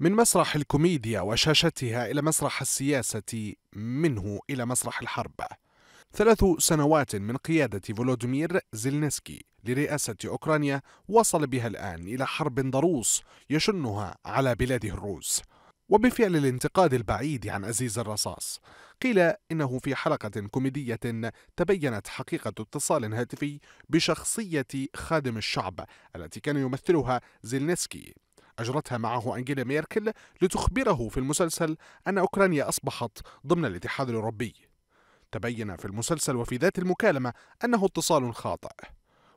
من مسرح الكوميديا وشاشتها إلى مسرح السياسة منه إلى مسرح الحرب ثلاث سنوات من قيادة فولودمير زيلنسكي لرئاسة أوكرانيا وصل بها الآن إلى حرب ضروس يشنها على بلاده الروس وبفعل الانتقاد البعيد عن أزيز الرصاص قيل إنه في حلقة كوميدية تبينت حقيقة اتصال هاتفي بشخصية خادم الشعب التي كان يمثلها زيلنسكي أجرتها معه أنجيلا ميركل لتخبره في المسلسل أن أوكرانيا أصبحت ضمن الاتحاد الأوروبي تبين في المسلسل وفي ذات المكالمة أنه اتصال خاطئ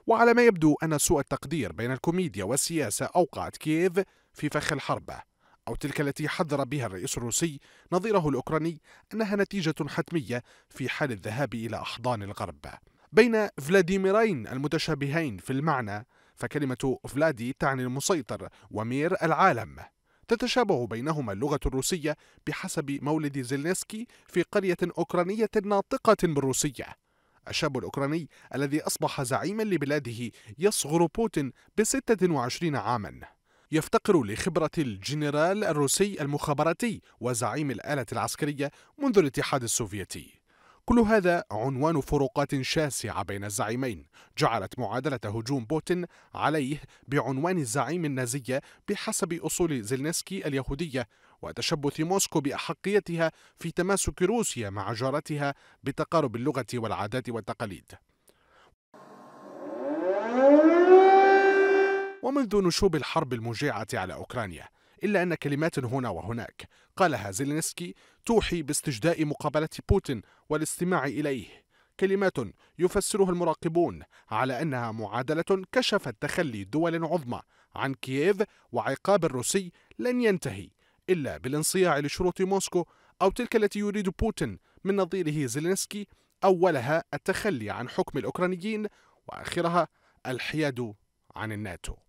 وعلى ما يبدو أن سوء التقدير بين الكوميديا والسياسة أوقعت كييف في فخ الحربة أو تلك التي حذر بها الرئيس الروسي نظيره الأوكراني أنها نتيجة حتمية في حال الذهاب إلى أحضان الغرب بين فلاديميرين المتشابهين في المعنى فكلمة فلادي تعني المسيطر ومير العالم تتشابه بينهما اللغة الروسية بحسب مولد زيلنسكي في قرية أوكرانية ناطقة بالروسية الشاب الأوكراني الذي أصبح زعيما لبلاده يصغر بوتين بستة وعشرين عاما يفتقر لخبرة الجنرال الروسي المخابراتي وزعيم الآلة العسكرية منذ الاتحاد السوفيتي كل هذا عنوان فروقات شاسعة بين الزعيمين جعلت معادلة هجوم بوتين عليه بعنوان الزعيم النازية بحسب أصول زيلنسكي اليهودية وتشبث موسكو بأحقيتها في تماسك روسيا مع جارتها بتقارب اللغة والعادات والتقاليد ومنذ نشوب الحرب الموجعة على أوكرانيا إلا أن كلمات هنا وهناك قالها زيلينسكي توحي باستجداء مقابلة بوتين والاستماع إليه كلمات يفسرها المراقبون على أنها معادلة كشفت تخلي دول عظمى عن كييف وعقاب الروسي لن ينتهي إلا بالانصياع لشروط موسكو أو تلك التي يريد بوتين من نظيره زيلينسكي أولها التخلي عن حكم الأوكرانيين وآخرها الحياد عن الناتو